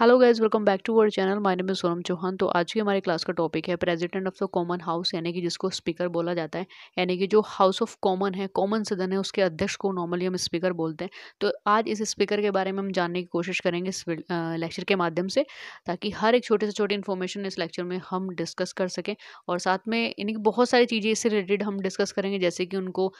Hello guys welcome back to our channel my name is Sonam Chauhan तो आज की हमारे क्लास का टॉपिक है president of the common house यानी कि जिसको स्पीकर बोला जाता है यानी कि जो हाउस ऑफ कॉमन है कॉमन सदन है उसके अध्यक्ष को नॉर्मली हम स्पीकर बोलते हैं तो आज इस स्पीकर के बारे में हम जानने की कोशिश करेंगे इस लेक्चर के माध्यम से ताकि हर एक छोटे से छोटी इन्फॉर्मेशन इस लेक्चर में हम डिस्कस कर सकें और साथ में यानी कि बहुत सारी चीज़ें इससे रिलेटेड हम डिस्कस करेंगे जैसे कि उनको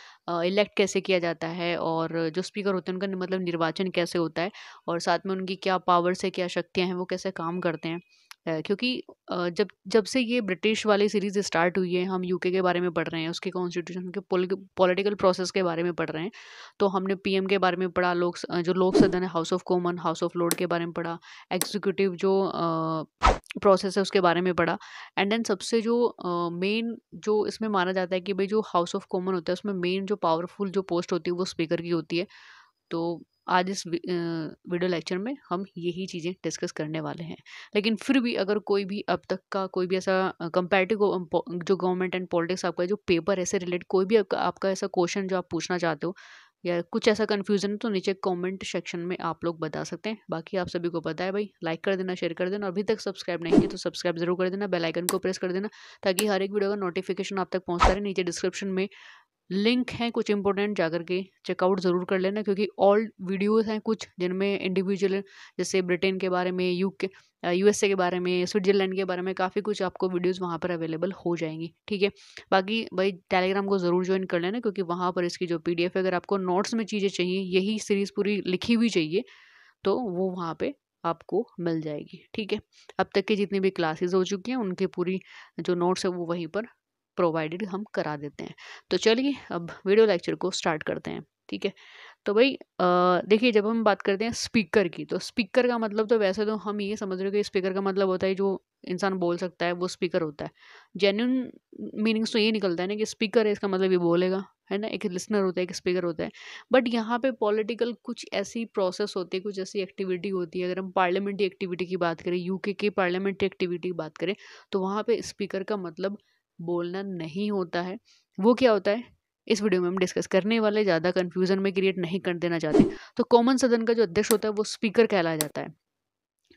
इलेक्ट कैसे किया जाता है और जो स्पीकर होते हैं उनका मतलब निर्वाचन कैसे होता है और साथ में उनकी क्या पावर्स है क्या शक्ति शक्तियाँ हैं वो कैसे काम करते हैं क्योंकि जब जब से ये ब्रिटिश वाली सीरीज़ स्टार्ट हुई है हम यूके के बारे में पढ़ रहे हैं उसके कॉन्स्टिट्यूशन के पॉलिटिकल प्रोसेस के बारे में पढ़ रहे हैं तो हमने पीएम के बारे में पढ़ा लोक जो लोक सदन है house of common house of lord के बारे में पढ़ा एग्जीक्यूटिव जो प्रोसेस है उसके बारे में पढ़ा एंड देन सबसे जो मेन जो इसमें माना जाता है कि भाई जो हाउस ऑफ कॉमन होता है उसमें मेन जो पावरफुल जो पोस्ट होती है वो स्पीकर की होती है तो आज इस वीडियो लेक्चर में हम यही चीज़ें डिस्कस करने वाले हैं लेकिन फिर भी अगर कोई भी अब तक का कोई भी ऐसा कंपेरेटिव जो गवर्नमेंट एंड पॉलिटिक्स आपका जो पेपर ऐसे रिलेटेड कोई भी आपका आपका ऐसा क्वेश्चन जो आप पूछना चाहते हो या कुछ ऐसा कन्फ्यूज़न है तो नीचे कमेंट सेक्शन में आप लोग बता सकते हैं बाकी आप सभी को पता है भाई लाइक कर देना शेयर कर देना और अभी तक सब्सक्राइब नहीं किया तो सब्सक्राइब जरूर कर देना बेल आइकन को प्रेस कर देना ताकि हर एक वीडियो का नोटिफिकेशन आप तक पहुंचता रहे नीचे डिस्क्रिप्शन में लिंक हैं कुछ इंपॉर्टेंट जाकर के चेकआउट ज़रूर कर लेना क्योंकि ऑल वीडियोस हैं कुछ जिनमें इंडिविजुअल जैसे ब्रिटेन के बारे में यू के यूएसए के बारे में स्विट्जरलैंड के बारे में काफ़ी कुछ आपको वीडियोस वहाँ पर अवेलेबल हो जाएंगी ठीक है बाकी भाई टेलीग्राम को ज़रूर ज्वाइन कर लेना क्योंकि वहाँ पर इसकी जो पी अगर आपको नोट्स में चीज़ें चाहिए यही सीरीज़ पूरी लिखी हुई चाहिए तो वो वहाँ पर आपको मिल जाएगी ठीक है अब तक की जितनी भी क्लासेस हो चुकी हैं उनके पूरी जो नोट्स है वो वहीं पर प्रोवाइडेड हम करा देते हैं तो चलिए अब वीडियो लेक्चर को स्टार्ट करते हैं ठीक है तो भाई देखिए जब हम बात करते हैं स्पीकर की तो स्पीकर का मतलब तो वैसे तो हम ये समझ रहे हो कि स्पीकर का मतलब होता है जो इंसान बोल सकता है वो स्पीकर होता है जेन्यून मीनिंग्स तो ये निकलता है ना कि स्पीकर है इसका मतलब ये बोलेगा है ना एक लिसनर होता है एक स्पीकर होता है बट यहाँ पे पॉलिटिकल कुछ ऐसी प्रोसेस होती है कुछ ऐसी एक्टिविटी होती है अगर हम पार्लियामेंट्री एक्टिविटी की बात करें यूके के पार्लियामेंट्री एक्टिविटी की बात करें तो वहाँ पर स्पीकर का मतलब बोलना नहीं होता है वो क्या होता है इस वीडियो में हम डिस्कस करने वाले ज़्यादा कन्फ्यूज़न में क्रिएट नहीं कर देना चाहते तो कॉमन सदन का जो अध्यक्ष होता है वो स्पीकर कहलाया जाता है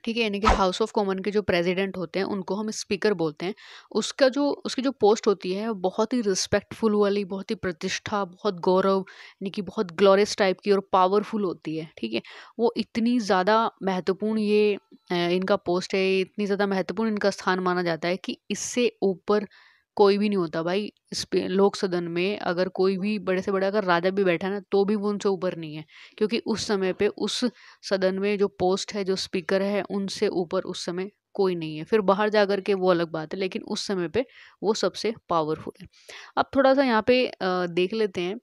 ठीक है यानी कि हाउस ऑफ कॉमन के जो प्रेसिडेंट होते हैं उनको हम स्पीकर बोलते हैं उसका जो उसकी जो पोस्ट होती है बहुत ही रिस्पेक्टफुल वाली बहुत ही प्रतिष्ठा बहुत गौरव यानी कि बहुत ग्लोरियस टाइप की और पावरफुल होती है ठीक है वो इतनी ज़्यादा महत्वपूर्ण ये इनका पोस्ट है इतनी ज़्यादा महत्वपूर्ण इनका स्थान माना जाता है कि इससे ऊपर कोई भी नहीं होता भाई लोक सदन में अगर कोई भी बड़े से बड़ा अगर राजा भी बैठा है ना तो भी वो उनसे ऊपर नहीं है क्योंकि उस समय पे उस सदन में जो पोस्ट है जो स्पीकर है उनसे ऊपर उस समय कोई नहीं है फिर बाहर जाकर के वो अलग बात है लेकिन उस समय पे वो सबसे पावरफुल है अब थोड़ा सा यहाँ पे देख लेते हैं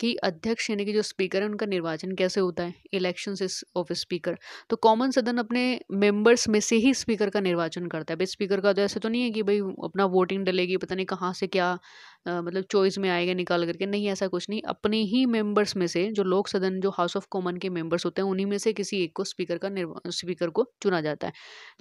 कि अध्यक्ष यानी कि जो स्पीकर है उनका निर्वाचन कैसे होता है इलेक्शन ऑफ स्पीकर तो कॉमन सदन अपने मेंबर्स में से ही स्पीकर का निर्वाचन करता है भाई स्पीकर का तो ऐसे तो नहीं है कि भाई अपना वोटिंग डलेगी पता नहीं कहाँ से क्या आ, मतलब चॉइस में आएगा निकाल करके नहीं ऐसा कुछ नहीं अपने ही मेंबर्स में से जो लोक सदन जो हाउस ऑफ कॉमन के मेंबर्स होते हैं उन्हीं में से किसी एक को स्पीकर का स्पीकर को चुना जाता है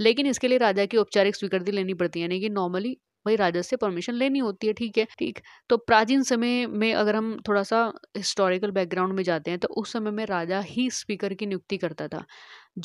लेकिन इसके लिए राजा की औपचारिक स्वीकृति लेनी पड़ती है यानी कि नॉर्मली भाई राजा से परमिशन लेनी होती है ठीक है ठीक तो प्राचीन समय में अगर हम थोड़ा सा हिस्टोरिकल बैकग्राउंड में जाते हैं तो उस समय में राजा ही स्पीकर की नियुक्ति करता था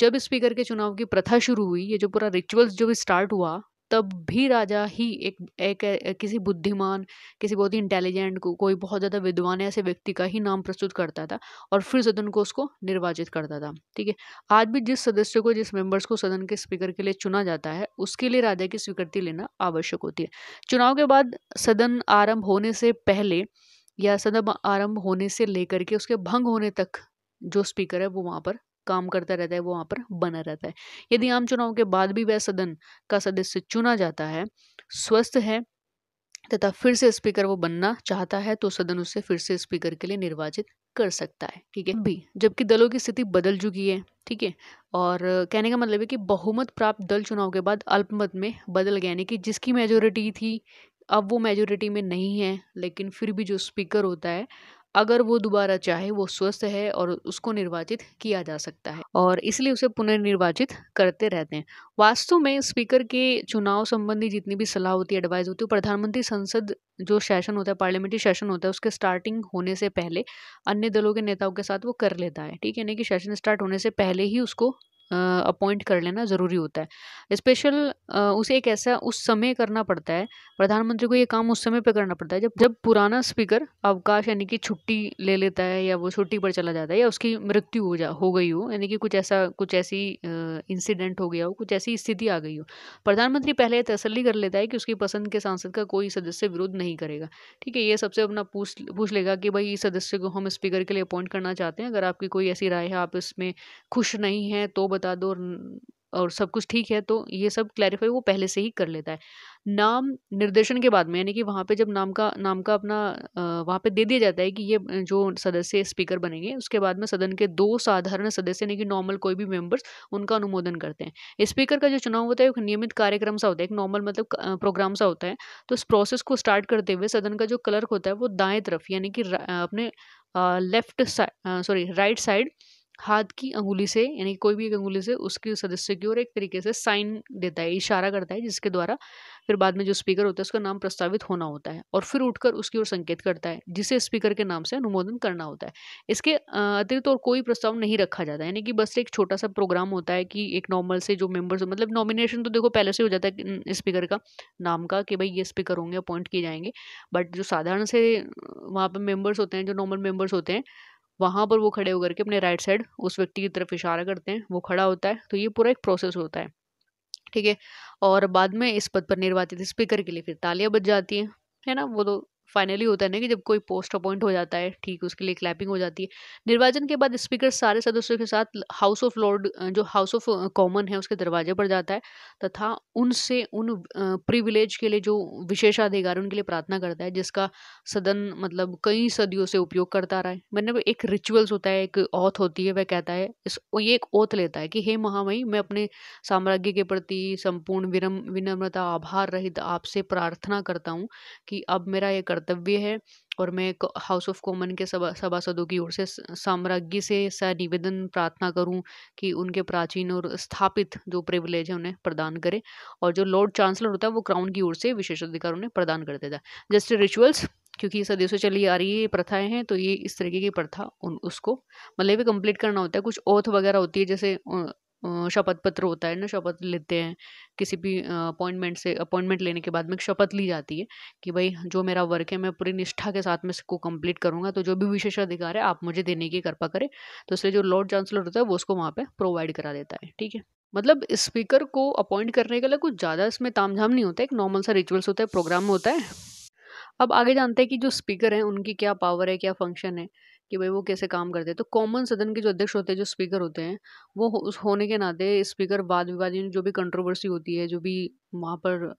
जब स्पीकर के चुनाव की प्रथा शुरू हुई ये जो पूरा रिचुअल्स जो भी स्टार्ट हुआ तब भी राजा ही एक एक किसी बुद्धिमान किसी बहुत ही इंटेलिजेंट को कोई बहुत ज़्यादा विद्वान ऐसे व्यक्ति का ही नाम प्रस्तुत करता था और फिर सदन को उसको निर्वाचित करता था ठीक है आज भी जिस सदस्य को जिस मेंबर्स को सदन के स्पीकर के लिए चुना जाता है उसके लिए राजा की स्वीकृति लेना आवश्यक होती है चुनाव के बाद सदन आरम्भ होने से पहले या सदन आरम्भ होने से लेकर के उसके भंग होने तक जो स्पीकर है वो वहाँ पर काम करता रहता है वो वहाँ पर बना रहता है यदि आम चुनाव के बाद भी वह सदन का सदस्य चुना जाता है स्वस्थ है तथा फिर से स्पीकर वो बनना चाहता है तो सदन उसे फिर से स्पीकर के लिए निर्वाचित कर सकता है ठीक है हाँ। भी जबकि दलों की स्थिति बदल चुकी है ठीक है और कहने का मतलब है कि बहुमत प्राप्त दल चुनाव के बाद अल्पमत में बदल गया यानी कि जिसकी मेजोरिटी थी अब वो मेजोरिटी में नहीं है लेकिन फिर भी जो स्पीकर होता है अगर वो दोबारा चाहे वो स्वस्थ है और उसको निर्वाचित किया जा सकता है और इसलिए उसे पुनर्निर्वाचित करते रहते हैं वास्तव में स्पीकर के चुनाव संबंधी जितनी भी सलाह होती है एडवाइस होती है प्रधानमंत्री संसद जो सेशन होता है पार्लियामेंट्री सेशन होता है उसके स्टार्टिंग होने से पहले अन्य दलों के नेताओं के साथ वो कर लेता है ठीक है ना कि सेशन स्टार्ट होने से पहले ही उसको अपॉइंट कर लेना ज़रूरी होता है स्पेशल उसे एक ऐसा उस समय करना पड़ता है प्रधानमंत्री को ये काम उस समय पर करना पड़ता है जब जब पुराना स्पीकर अवकाश यानी कि छुट्टी ले लेता है या वो छुट्टी पर चला जाता है या उसकी मृत्यु हो जा हो गई हो यानी कि कुछ ऐसा कुछ ऐसी इंसिडेंट हो गया हो कुछ ऐसी स्थिति आ गई हो प्रधानमंत्री पहले तसली कर लेता है कि उसकी पसंद के सांसद का कोई सदस्य विरोध नहीं करेगा ठीक है ये सबसे अपना पूछ पूछ लेगा कि भाई इस सदस्य को हम स्पीकर के लिए अपॉइंट करना चाहते हैं अगर आपकी कोई ऐसी राय है आप इसमें खुश नहीं हैं तो बता दो और और सब कुछ ठीक है तो ये सब क्लैरिफाई वो पहले से ही कर लेता है नाम निर्देशन के बाद में यानी कि वहाँ पे जब नाम का नाम का अपना वहाँ पे दे दिया जाता है कि ये जो सदस्य स्पीकर बनेंगे उसके बाद में सदन के दो साधारण सदस्य यानी कि नॉर्मल कोई भी मेंबर्स उनका अनुमोदन करते हैं स्पीकर का जो चुनाव होता है एक नियमित कार्यक्रम सा होता है एक नॉर्मल मतलब प्रोग्राम सा होता है तो इस प्रोसेस को स्टार्ट करते हुए सदन का जो क्लर्क होता है वो दाएँ तरफ यानी कि अपने left side sorry right side हाथ की अंगुली से यानी कोई भी एक अंगुली से उसके सदस्य की ओर एक तरीके से साइन देता है इशारा करता है जिसके द्वारा फिर बाद में जो स्पीकर होता है उसका नाम प्रस्तावित होना होता है और फिर उठकर उसकी ओर संकेत करता है जिसे स्पीकर के नाम से अनुमोदन करना होता है इसके अतिरिक्त और कोई प्रस्ताव नहीं रखा जाता यानी कि बस एक छोटा सा प्रोग्राम होता है कि एक नॉर्मल से जो मेम्बर्स मतलब नॉमिनेशन तो देखो पहले से हो जाता है स्पीकर का नाम का कि भाई ये स्पीकर होंगे अपॉइंट किए जाएंगे बट जो साधारण से वहाँ पर मेम्बर्स होते हैं जो नॉर्मल मेम्बर्स होते हैं वहाँ पर वो खड़े होकर के अपने राइट साइड उस व्यक्ति की तरफ इशारा करते हैं वो खड़ा होता है तो ये पूरा एक प्रोसेस होता है ठीक है और बाद में इस पद पर निर्वाचित स्पीकर के लिए फिर तालियां बज जाती हैं है ना वो तो फाइनली होता है ना कि जब कोई पोस्ट अपॉइंट हो जाता है ठीक उसके लिए क्लैपिंग हो जाती है निर्वाचन के बाद स्पीकर सारे सदस्यों के साथ हाउस ऑफ लॉर्ड जो हाउस ऑफ कॉमन है उसके दरवाजे पर जाता है तथा उनसे उन प्रिविलेज के लिए जो विशेषाधिकार उनके लिए प्रार्थना करता है जिसका सदन मतलब कई सदियों से उपयोग करता रहा है मैंने मतलब एक रिचुअल्स होता है एक औथ होती है वह कहता है इस ये एक औथ लेता है कि हे महामई मैं अपने साम्राज्य के प्रति संपूर्ण विनम्रता आभार रहित आपसे प्रार्थना करता हूँ कि अब मेरा ये कर्तव्य है और मैं हाउस ऑफ कॉमन के सभा सभासदों की ओर से साम्राज्ञी से ऐसा निवेदन प्रार्थना करूं कि उनके प्राचीन और स्थापित जो प्रिविलेज है उन्हें प्रदान करें और जो लॉर्ड चांसलर होता है वो क्राउन की ओर से विशेष अधिकार उन्हें प्रदान कर देता है जस्ट रिचुअल्स क्योंकि सदियों से चली आ रही है प्रथाएं हैं तो ये इस तरीके की प्रथा उन उसको मतलब ये कंप्लीट करना होता है कुछ ओथ वगैरह होती है जैसे शपथ पत्र होता है ना शपथ लेते हैं किसी भी अपॉइंटमेंट से अपॉइंटमेंट लेने के बाद में एक शपथ ली जाती है कि भाई जो मेरा वर्क है मैं पूरी निष्ठा के साथ में इसको कंप्लीट करूँगा तो जो भी विशेष अधिकार है आप मुझे देने की कृपा करें तो इसलिए जो लॉर्ड चांसलर होता है वो उसको वहाँ पर प्रोवाइड करा देता है ठीक है मतलब स्पीकर को अपॉइंट करने के लिए कुछ ज़्यादा इसमें तामझाम नहीं होता एक नॉर्मल सा रिचुअल्स होता है प्रोग्राम होता है अब आगे जानते हैं कि जो स्पीकर हैं उनकी क्या पावर है क्या फंक्शन है कि भाई वो कैसे काम करते हैं तो कॉमन सदन के जो अध्यक्ष होते हैं जो स्पीकर होते हैं वो उस होने के नाते स्पीकर वाद विवाद जो भी कंट्रोवर्सी होती है जो भी वहाँ पर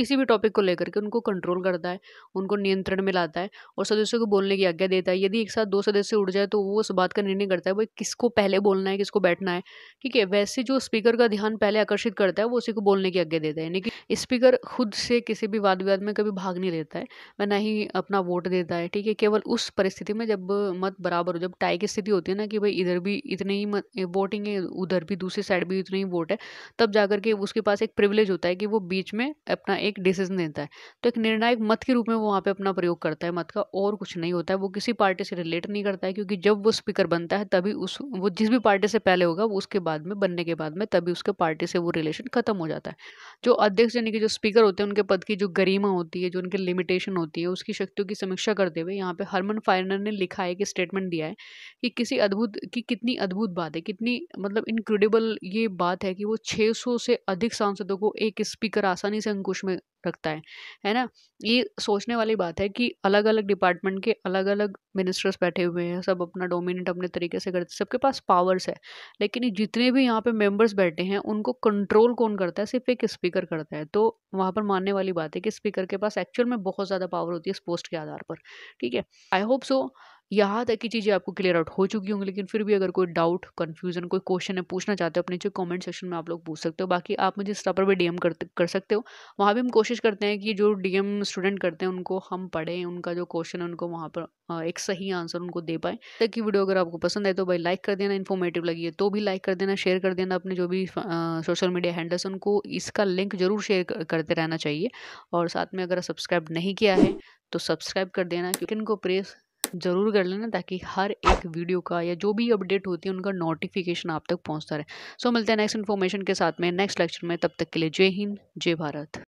किसी भी टॉपिक को लेकर के उनको कंट्रोल करता है उनको नियंत्रण में लाता है और सदस्यों को बोलने की आज्ञा देता है यदि एक साथ दो सदस्य उठ जाए तो वो उस बात का निर्णय करता है भाई किसको पहले बोलना है किसको बैठना है ठीक है वैसे जो स्पीकर का ध्यान पहले आकर्षित करता है वो उसी को बोलने की आज्ञा देता है यानी कि स्पीकर खुद से किसी भी वाद विवाद में कभी भाग नहीं लेता है वह ना ही अपना वोट देता है ठीक है केवल उस परिस्थिति में जब मत बराबर हो जब टाई की स्थिति होती है ना कि भाई इधर भी इतने ही वोटिंग है उधर भी दूसरी साइड भी इतने ही वोट है तब जाकर के उसके पास एक प्रिविलेज होता है कि वो बीच में अपना एक डिसीजन देता है तो एक निर्णायक मत के रूप में वो वहाँ पे अपना प्रयोग करता है मत का और कुछ नहीं होता है वो किसी पार्टी से रिलेट नहीं करता है क्योंकि जब वो स्पीकर बनता है तभी उस वो जिस भी पार्टी से पहले होगा वो उसके बाद में बनने के बाद में तभी उसके पार्टी से वो रिलेशन खत्म हो जाता है जो अध्यक्ष यानी कि जो स्पीकर होते हैं उनके पद की जो गरिमा होती है जो उनकी लिमिटेशन होती है उसकी शक्तियों की समीक्षा करते हुए यहाँ पे हरमन फाइनर ने लिखा है कि स्टेटमेंट दिया है कि किसी अद्भुत की कितनी अद्भुत बात है कितनी मतलब इनक्रेडिबल ये बात है कि वो 600 से अधिक सांसदों को एक स्पीकर आसानी से अंकुश में में रखता है है ना ये सोचने वाली बात है कि अलग अलग डिपार्टमेंट के अलग अलग मिनिस्टर्स बैठे हुए हैं सब अपना डोमिनेट अपने तरीके से करते सबके पास पावर्स है लेकिन जितने भी यहाँ पे मेंबर्स बैठे हैं उनको कंट्रोल कौन करता है सिर्फ एक स्पीकर करता है तो वहाँ पर मानने वाली बात है कि स्पीकर के पास एक्चुअल में बहुत ज़्यादा पावर होती है इस पोस्ट के आधार पर ठीक है आई होप सो यहाँ तक की चीज़ें आपको क्लियर आउट हो चुकी होंगी लेकिन फिर भी अगर कोई डाउट कन्फ्यूजन कोई क्वेश्चन है पूछना चाहते हो अपने जो कमेंट सेक्शन में आप लोग पूछ सकते हो बाकी आप मुझे इंस्टा पर भी डीएम कर कर सकते हो वहाँ भी हम कोशिश करते हैं कि जो डीएम स्टूडेंट करते हैं उनको हम पढ़ें उनका जो क्वेश्चन है उनको वहाँ पर एक सही आंसर उनको दे पाए तक की वीडियो अगर आपको पसंद आए तो भाई लाइक कर देना इन्फॉर्मेटिव लगी है तो भी लाइक कर देना शेयर कर देना अपने जो भी सोशल मीडिया हैंडल्स उनको इसका लिंक जरूर शेयर करते रहना चाहिए और साथ में अगर सब्सक्राइब नहीं किया है तो सब्सक्राइब कर देना क्योंकि इनको प्रेस ज़रूर कर लेना ताकि हर एक वीडियो का या जो भी अपडेट होती है उनका नोटिफिकेशन आप तक पहुँचता रहे सो so, मिलते हैं नेक्स्ट इन्फॉर्मेशन के साथ में नेक्स्ट लेक्चर में तब तक के लिए जय हिंद जय भारत